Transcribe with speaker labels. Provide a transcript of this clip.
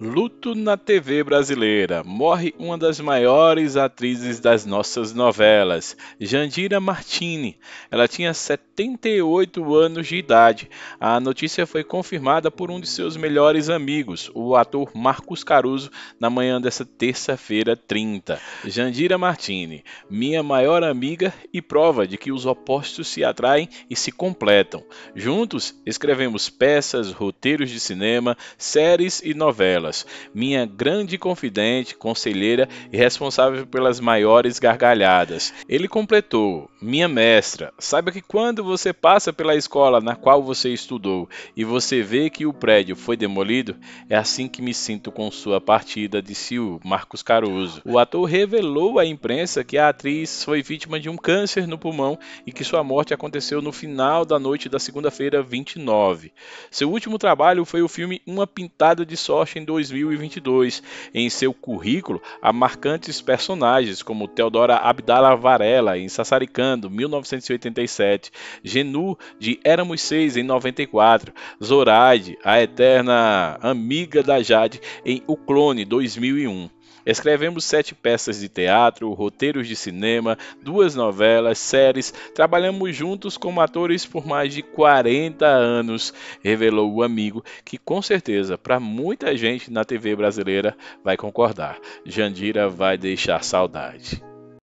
Speaker 1: Luto na TV brasileira. Morre uma das maiores atrizes das nossas novelas, Jandira Martini. Ela tinha 78 anos de idade. A notícia foi confirmada por um de seus melhores amigos, o ator Marcos Caruso, na manhã dessa terça-feira 30. Jandira Martini, minha maior amiga e prova de que os opostos se atraem e se completam. Juntos escrevemos peças, roteiros de cinema, séries e novelas minha grande confidente, conselheira e responsável pelas maiores gargalhadas. Ele completou: minha mestra, saiba que quando você passa pela escola na qual você estudou e você vê que o prédio foi demolido, é assim que me sinto com sua partida, disse o Marcos Caruso. O ator revelou à imprensa que a atriz foi vítima de um câncer no pulmão e que sua morte aconteceu no final da noite da segunda-feira 29. Seu último trabalho foi o filme Uma Pintada de Sorte em 2022. Em seu currículo, há marcantes personagens como Teodora Abdala Varela em Sassaricã 1987, Genu de Éramos Seis em 94, Zoraide, a eterna amiga da Jade em O Clone 2001. Escrevemos sete peças de teatro, roteiros de cinema, duas novelas, séries. Trabalhamos juntos como atores por mais de 40 anos, revelou o amigo, que com certeza para muita gente na TV brasileira vai concordar. Jandira vai deixar saudade.